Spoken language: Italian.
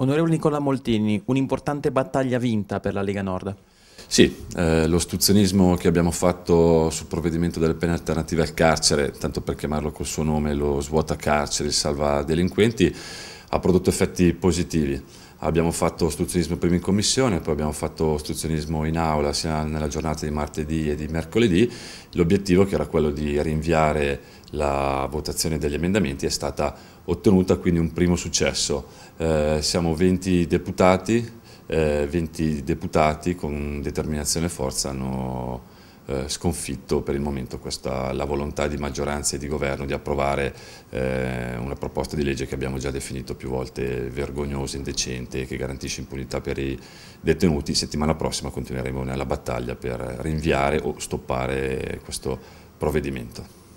Onorevole Nicola Moltini, un'importante battaglia vinta per la Lega Nord. Sì, eh, stuzionismo che abbiamo fatto sul provvedimento delle pene alternative al carcere, tanto per chiamarlo col suo nome, lo svuota carceri, salva delinquenti, ha prodotto effetti positivi. Abbiamo fatto ostruzionismo prima in commissione, poi abbiamo fatto ostruzionismo in aula sia nella giornata di martedì e di mercoledì. L'obiettivo che era quello di rinviare la votazione degli emendamenti è stata ottenuta, quindi un primo successo. Eh, siamo 20 deputati, eh, 20 deputati con determinazione e forza hanno eh, sconfitto per il momento questa, la volontà di maggioranza e di governo di approvare eh, una proposta di legge che abbiamo già definito più volte vergognosa, indecente, e che garantisce impunità per i detenuti. Settimana prossima continueremo nella battaglia per rinviare o stoppare questo provvedimento.